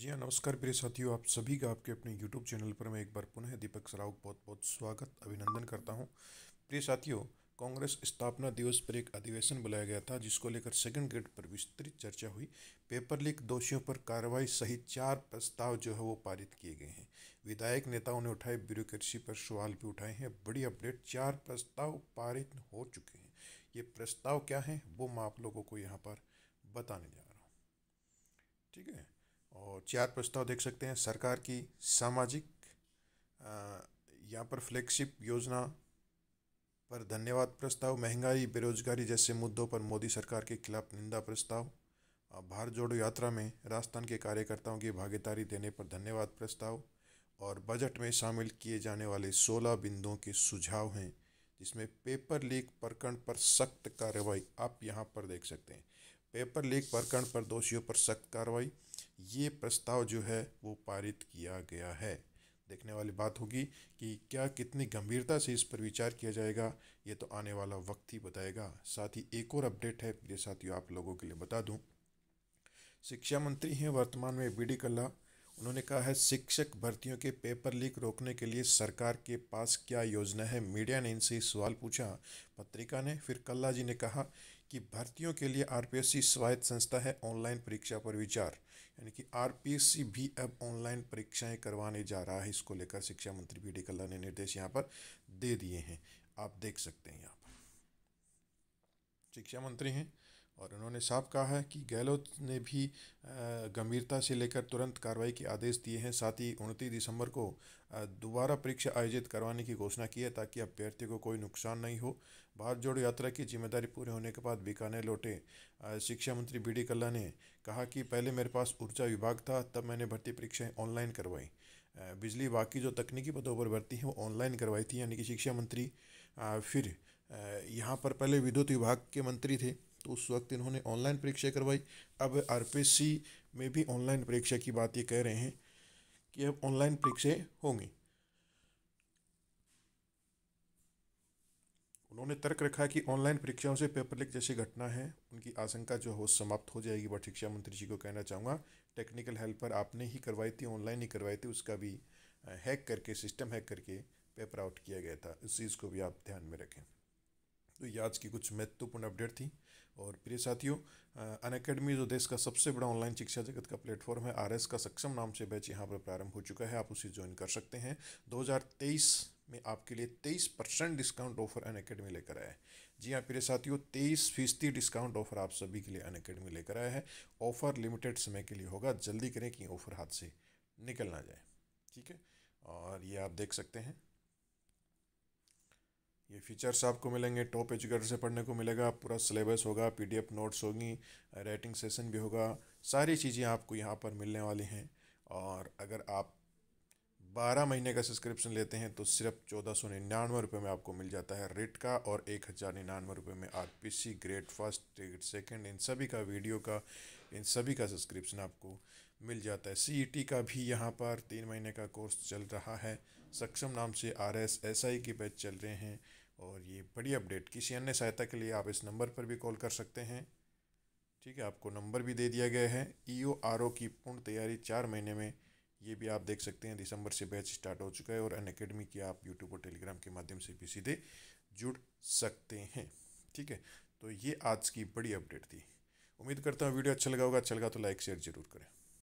जी हाँ नमस्कार प्रिय साथियों आप सभी का आपके अपने यूट्यूब चैनल पर मैं एक बार पुनः दीपक सराव बहुत बहुत स्वागत अभिनंदन करता हूँ प्रिय साथियों कांग्रेस स्थापना दिवस पर एक अधिवेशन बुलाया गया था जिसको लेकर सेकंड ग्रेड पर विस्तृत चर्चा हुई पेपर लीक दोषियों पर कार्रवाई सहित चार प्रस्ताव जो है वो पारित किए गए हैं विधायक नेताओं ने उठाए ब्यूरोक्रेसी पर सवाल भी उठाए हैं बड़ी अपडेट चार प्रस्ताव पारित हो चुके हैं ये प्रस्ताव क्या है वो मैं आप लोगों को यहाँ पर बताने जा रहा हूँ ठीक है और चार प्रस्ताव देख सकते हैं सरकार की सामाजिक यहाँ पर फ्लैगशिप योजना पर धन्यवाद प्रस्ताव महंगाई बेरोजगारी जैसे मुद्दों पर मोदी सरकार के खिलाफ निंदा प्रस्ताव भारत जोड़ो यात्रा में राजस्थान के कार्यकर्ताओं की भागीदारी देने पर धन्यवाद प्रस्ताव और बजट में शामिल किए जाने वाले 16 बिंदुओं के सुझाव हैं जिसमें पेपर लीक प्रकरण पर सख्त कार्रवाई आप यहाँ पर देख सकते हैं पेपर लीक प्रकरण पर दोषियों पर सख्त कार्रवाई ये प्रस्ताव जो है वो पारित किया गया है देखने वाली बात होगी कि क्या कितनी गंभीरता से इस पर विचार किया जाएगा ये तो आने वाला वक्त ही बताएगा साथ ही एक और अपडेट है मेरे साथियों आप लोगों के लिए बता दूं शिक्षा मंत्री हैं वर्तमान में बी डी कल्ला उन्होंने कहा है शिक्षक भर्तियों के पेपर लीक रोकने के लिए सरकार के पास क्या योजना है मीडिया ने इनसे सवाल पूछा पत्रिका ने फिर कल्ला जी ने कहा कि भर्तियों के लिए आरपीएससी स्वायत्त संस्था है ऑनलाइन परीक्षा पर विचार यानी कि आरपीएससी भी अब ऑनलाइन परीक्षाएं करवाने जा रहा है इसको लेकर शिक्षा मंत्री बी डी कल्ला ने निर्देश यहाँ पर दे दिए हैं आप देख सकते हैं यहाँ पर शिक्षा मंत्री हैं और उन्होंने साफ कहा है कि गहलोत ने भी गंभीरता से लेकर तुरंत कार्रवाई के आदेश दिए हैं साथ ही उनतीस दिसंबर को दोबारा परीक्षा आयोजित करवाने की घोषणा की है ताकि अभ्यर्थियों को कोई नुकसान नहीं हो भारत जोड़ो यात्रा की जिम्मेदारी पूरे होने के बाद बीकानेर लौटे शिक्षा मंत्री बी डी कल्ला ने कहा कि पहले मेरे पास ऊर्जा विभाग था तब मैंने भर्ती परीक्षाएँ ऑनलाइन करवाई बिजली बाकी जो तकनीकी पदों पर भर्ती हैं वो ऑनलाइन करवाई थी यानी कि शिक्षा मंत्री फिर यहाँ पर पहले विद्युत विभाग के मंत्री थे तो उस वक्त इन्होंने ऑनलाइन परीक्षा करवाई अब आर में भी ऑनलाइन परीक्षा की बात ये कह रहे हैं कि अब ऑनलाइन परीक्षाएँ होंगी उन्होंने तर्क रखा कि ऑनलाइन परीक्षाओं से पेपर लीक जैसी घटना है उनकी आशंका जो हो समाप्त हो जाएगी बट शिक्षा मंत्री जी को कहना चाहूँगा टेक्निकल हेल्पर आपने ही करवाई थी ऑनलाइन ही करवाई थी उसका भी हैक करके सिस्टम हैक करके पेपर आउट किया गया था इस चीज़ को भी आप ध्यान में रखें तो ये आज की कुछ महत्वपूर्ण अपडेट थी और प्रिय साथियों अन अकेडमी जो देश का सबसे बड़ा ऑनलाइन शिक्षा जगत का प्लेटफॉर्म है आरएस का सक्षम नाम से बैच यहाँ पर प्रारंभ हो चुका है आप उसे ज्वाइन कर सकते हैं 2023 में आपके लिए 23 percent discount offer Unacademy लेकर आया है जी हाँ प्रिय साथियों तेईस फीसदी डिस्काउंट ऑफर आप सभी के लिए अन अकेडमी लेकर आया है ऑफर लिमिटेड समय के लिए होगा जल्दी करें कि ऑफर हाथ से निकल ना जाए ठीक है और ये आप देख सकते हैं ये फीचर्स आपको मिलेंगे टॉप एजुकेटर से पढ़ने को मिलेगा पूरा सिलेबस होगा पी नोट्स होगी राइटिंग सेशन भी होगा सारी चीज़ें आपको यहाँ पर मिलने वाली हैं और अगर आप बारह महीने का सब्सक्रिप्शन लेते हैं तो सिर्फ चौदह सौ निन्यानवे रुपये में आपको मिल जाता है रेट का और एक हज़ार निन्यानवे रुपये में R P C grade first grade second इन सभी का वीडियो का इन सभी का सब्सक्रिप्शन आपको मिल जाता है सी ई टी का भी यहाँ पर तीन महीने का कोर्स चल रहा है सक्षम नाम से आर एस एस आई की बैच चल रहे हैं और ये बड़ी अपडेट किसी अन्य सहायता के लिए आप इस नंबर पर भी कॉल कर सकते हैं ठीक है आपको नंबर भी दे दिया गया है ई ओ आर ओ की पूर्ण तैयारी चार महीने में ये भी आप देख सकते हैं दिसंबर से बैच स्टार्ट हो चुका है और अन अकेडमी की आप यूट्यूब और टेलीग्राम के माध्यम से भी सीधे जुड़ सकते हैं ठीक है तो ये आज की बड़ी अपडेट थी उम्मीद करता हूँ वीडियो अच्छा लगा होगा अच्छा लगा तो लाइक शेयर जरूर करें